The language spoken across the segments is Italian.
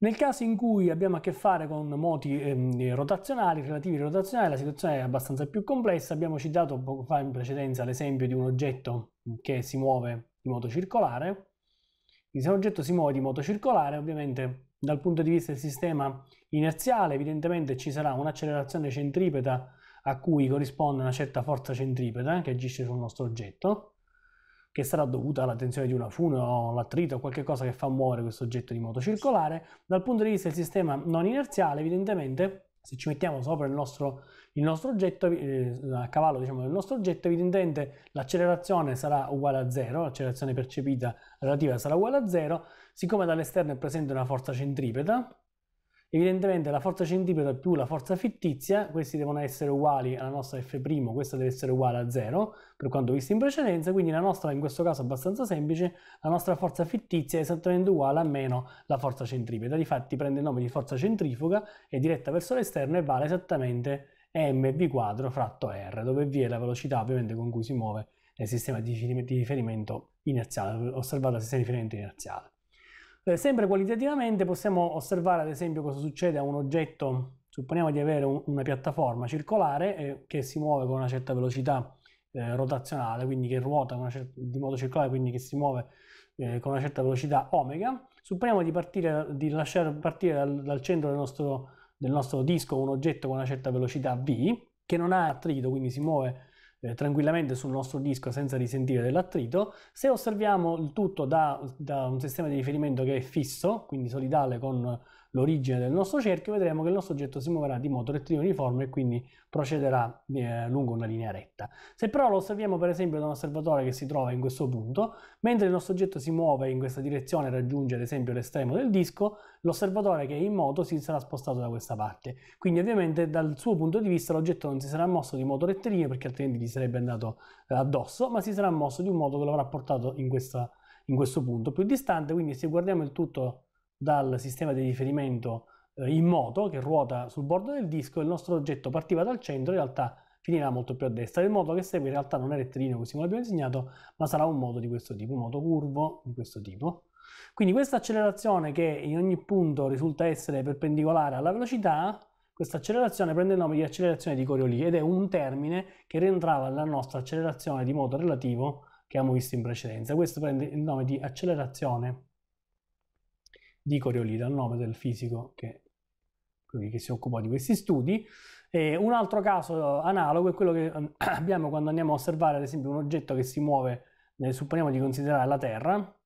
Nel caso in cui abbiamo a che fare con moti eh, rotazionali, relativi rotazionali, la situazione è abbastanza più complessa. Abbiamo citato poco fa in precedenza l'esempio di un oggetto che si muove in moto circolare. se un oggetto si muove di moto circolare, ovviamente dal punto di vista del sistema inerziale, evidentemente ci sarà un'accelerazione centripeta a cui corrisponde una certa forza centripeta che agisce sul nostro oggetto che sarà dovuta alla tensione di una fune o all'attrito o qualche cosa che fa muovere questo oggetto di moto circolare. Dal punto di vista del sistema non inerziale, evidentemente se ci mettiamo sopra il nostro, il nostro oggetto, eh, a cavallo diciamo, del nostro oggetto, evidentemente l'accelerazione sarà uguale a zero, l'accelerazione percepita relativa sarà uguale a zero, siccome dall'esterno è presente una forza centripeta, Evidentemente la forza centipedo più la forza fittizia, questi devono essere uguali alla nostra F', questa deve essere uguale a 0, per quanto visto in precedenza, quindi la nostra, in questo caso è abbastanza semplice, la nostra forza fittizia è esattamente uguale a meno la forza centripeta, difatti prende il nome di forza centrifuga, è diretta verso l'esterno e vale esattamente mv quadro fratto r, dove v è la velocità ovviamente con cui si muove il sistema di riferimento inerziale, osservato il sistema di riferimento inerziale. Eh, sempre qualitativamente possiamo osservare ad esempio cosa succede a un oggetto, supponiamo di avere un, una piattaforma circolare eh, che si muove con una certa velocità eh, rotazionale, quindi che ruota di modo circolare, quindi che si muove eh, con una certa velocità omega. Supponiamo di, partire, di lasciare partire dal, dal centro del nostro, del nostro disco un oggetto con una certa velocità v, che non ha attrito, quindi si muove eh, tranquillamente sul nostro disco senza risentire dell'attrito. Se osserviamo il tutto da, da un sistema di riferimento che è fisso, quindi solidale con l'origine del nostro cerchio, vedremo che il nostro oggetto si muoverà di modo rettilineare uniforme e quindi procederà eh, lungo una linea retta. Se però lo osserviamo per esempio da un osservatore che si trova in questo punto, mentre il nostro oggetto si muove in questa direzione e raggiunge ad esempio l'estremo del disco, l'osservatore che è in moto si sarà spostato da questa parte. Quindi ovviamente dal suo punto di vista l'oggetto non si sarà mosso di modo rettilineo perché altrimenti gli sarebbe andato addosso, ma si sarà mosso di un modo che lo avrà portato in, questa, in questo punto più distante. Quindi se guardiamo il tutto dal sistema di riferimento eh, in moto che ruota sul bordo del disco, il nostro oggetto partiva dal centro, in realtà finirà molto più a destra. Il modo che segue in realtà non è rettilineo così come l'abbiamo insegnato, ma sarà un moto di questo tipo, un moto curvo di questo tipo. Quindi questa accelerazione che in ogni punto risulta essere perpendicolare alla velocità questa accelerazione prende il nome di accelerazione di Coriolis ed è un termine che rientrava nella nostra accelerazione di moto relativo che abbiamo visto in precedenza. Questo prende il nome di accelerazione di Coriolis, dal nome del fisico che, che si occupò di questi studi. E un altro caso analogo è quello che ehm, abbiamo quando andiamo a osservare ad esempio un oggetto che si muove, supponiamo di considerare la Terra,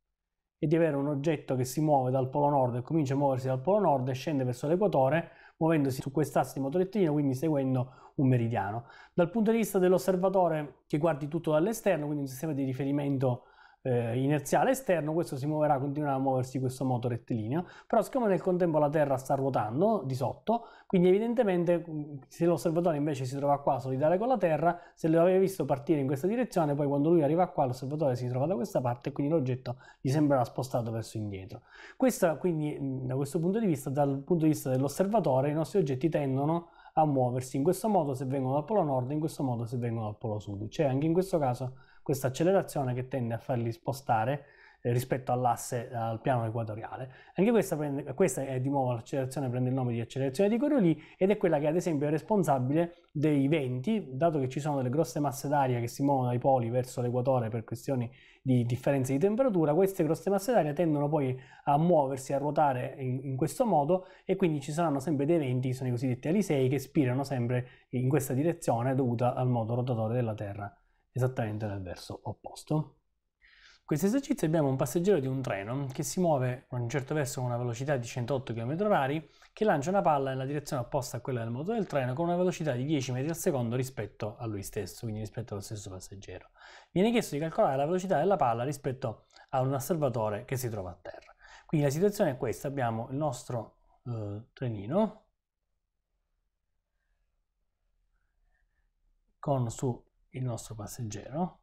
e di avere un oggetto che si muove dal polo nord e comincia a muoversi dal polo nord e scende verso l'equatore, muovendosi su quest'asse di motorettina, quindi seguendo un meridiano. Dal punto di vista dell'osservatore che guardi tutto dall'esterno, quindi un sistema di riferimento eh, inerziale esterno, questo si muoverà, continuerà a muoversi questo moto rettilineo, però siccome nel contempo la Terra sta ruotando di sotto, quindi evidentemente mm, se l'osservatore invece si trova qua solidale con la Terra, se lo aveva visto partire in questa direzione, poi quando lui arriva qua l'osservatore si trova da questa parte e quindi l'oggetto gli sembrerà spostato verso indietro. Questa quindi mm, da questo punto di vista, dal punto di vista dell'osservatore, i nostri oggetti tendono a muoversi in questo modo se vengono dal polo nord, in questo modo se vengono dal polo sud. C'è cioè, anche in questo caso questa accelerazione che tende a farli spostare eh, rispetto all'asse, al piano equatoriale. Anche questa, prende, questa è di nuovo l'accelerazione, prende il nome di accelerazione di Coriolis ed è quella che ad esempio è responsabile dei venti, dato che ci sono delle grosse masse d'aria che si muovono dai poli verso l'equatore per questioni di differenze di temperatura, queste grosse masse d'aria tendono poi a muoversi, a ruotare in, in questo modo e quindi ci saranno sempre dei venti, sono i cosiddetti alisei, che spirano sempre in questa direzione dovuta al modo rotatore della Terra esattamente nel verso opposto. In questo esercizio abbiamo un passeggero di un treno che si muove con un certo verso con una velocità di 108 km/h che lancia una palla nella direzione opposta a quella del motore del treno con una velocità di 10 metri al secondo rispetto a lui stesso, quindi rispetto allo stesso passeggero. Viene chiesto di calcolare la velocità della palla rispetto a un osservatore che si trova a terra. Quindi la situazione è questa, abbiamo il nostro eh, trenino con su il nostro passeggero.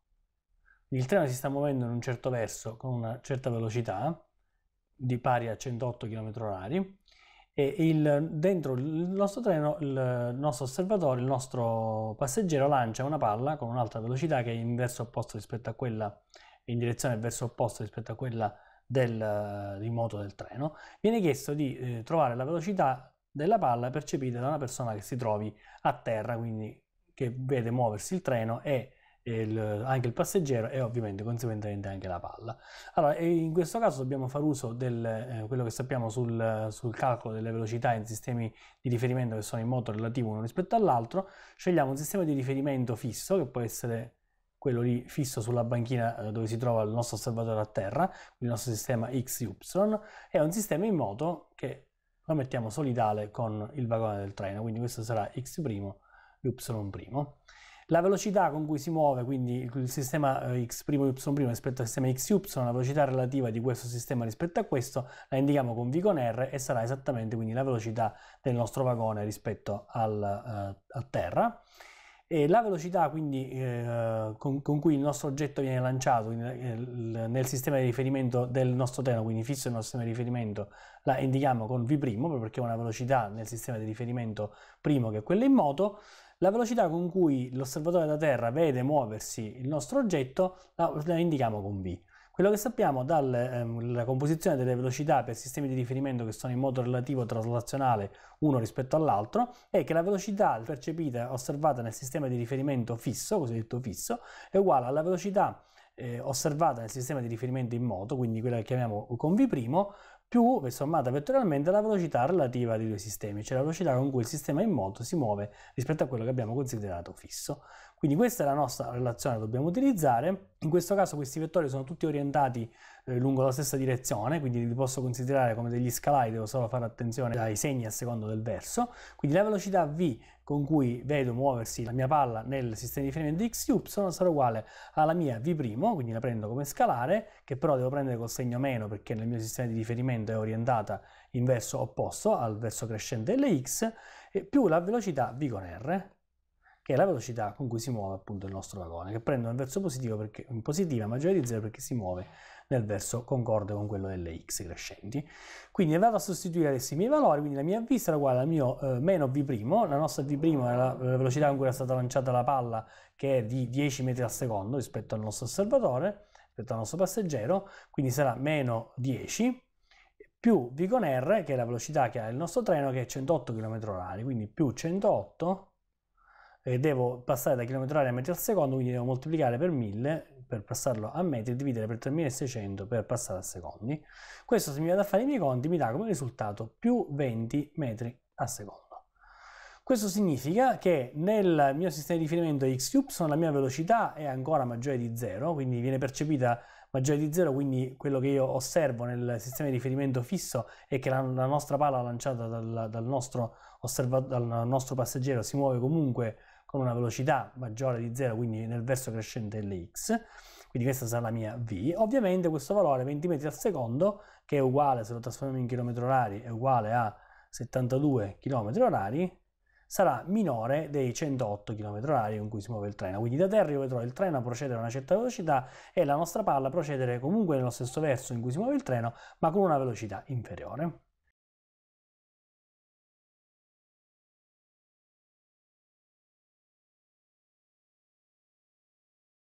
Il treno si sta muovendo in un certo verso con una certa velocità di pari a 108 km/h e il, dentro il nostro treno il nostro osservatore, il nostro passeggero lancia una palla con un'altra velocità che è in verso opposto rispetto a quella in direzione verso opposta rispetto a quella del rimoto del treno, viene chiesto di eh, trovare la velocità della palla percepita da una persona che si trovi a terra, quindi che vede muoversi il treno e il, anche il passeggero e ovviamente conseguentemente anche la palla. Allora, in questo caso dobbiamo fare uso di eh, quello che sappiamo sul, sul, calcolo delle velocità in sistemi di riferimento che sono in moto relativo uno rispetto all'altro, scegliamo un sistema di riferimento fisso che può essere quello lì fisso sulla banchina eh, dove si trova il nostro osservatore a terra, il nostro sistema XY, e un sistema in moto che lo mettiamo solidale con il vagone del treno, quindi questo sarà X' y'. La velocità con cui si muove, quindi il sistema eh, x'y' rispetto al sistema xy, la velocità relativa di questo sistema rispetto a questo, la indichiamo con V con R e sarà esattamente quindi la velocità del nostro vagone rispetto al, eh, a terra. E la velocità quindi, eh, con, con, cui il nostro oggetto viene lanciato nel, eh, nel sistema di riferimento del nostro treno, quindi fisso nel nostro sistema di riferimento, la indichiamo con V', proprio perché è una velocità nel sistema di riferimento primo che è quella in moto, la velocità con cui l'osservatore da terra vede muoversi il nostro oggetto la, la indichiamo con V. Quello che sappiamo dalla ehm, composizione delle velocità per sistemi di riferimento che sono in modo relativo traslazionale uno rispetto all'altro è che la velocità percepita e osservata nel sistema di riferimento fisso, cosiddetto fisso, è uguale alla velocità eh, osservata nel sistema di riferimento in moto, quindi quella che chiamiamo con V', più sommata vettorialmente la velocità relativa dei due sistemi, cioè la velocità con cui il sistema in moto si muove rispetto a quello che abbiamo considerato fisso. Quindi questa è la nostra relazione che dobbiamo utilizzare. In questo caso questi vettori sono tutti orientati eh, lungo la stessa direzione, quindi li posso considerare come degli scalari, devo solo fare attenzione ai segni a secondo del verso. Quindi la velocità v con cui vedo muoversi la mia palla nel sistema di riferimento di xy sarà uguale alla mia v', quindi la prendo come scalare, che però devo prendere col segno meno perché nel mio sistema di riferimento è orientata in verso opposto al verso crescente LX, x, più la velocità v con r, che è la velocità con cui si muove appunto il nostro vagone, che prende un verso positivo perché, in positiva maggiore di 0 perché si muove nel verso concorde con quello delle x crescenti. Quindi vado a sostituire adesso i miei valori, quindi la mia v sarà uguale al mio eh, meno v', la nostra v' è la, la velocità con cui era stata lanciata la palla che è di 10 metri al secondo rispetto al nostro osservatore, rispetto al nostro passeggero, quindi sarà meno 10 più v con r che è la velocità che ha il nostro treno che è 108 km h quindi più 108 perché devo passare da chilometro orario a metri al secondo, quindi devo moltiplicare per 1000 per passarlo a metri e dividere per 3600 per passare a secondi. Questo se mi vado a fare i miei conti mi dà come risultato più 20 metri al secondo. Questo significa che nel mio sistema di riferimento XY la mia velocità è ancora maggiore di 0, quindi viene percepita maggiore di 0, quindi quello che io osservo nel sistema di riferimento fisso è che la, la nostra pala lanciata dal, dal, nostro dal nostro passeggero si muove comunque con una velocità maggiore di 0, quindi nel verso crescente dell'x, quindi questa sarà la mia V. Ovviamente questo valore 20 metri al secondo, che è uguale, se lo trasformiamo in chilometri orari, è uguale a 72 km orari, sarà minore dei 108 km orari con cui si muove il treno. Quindi da terra io vedrò il treno procedere a una certa velocità e la nostra palla procedere comunque nello stesso verso in cui si muove il treno, ma con una velocità inferiore.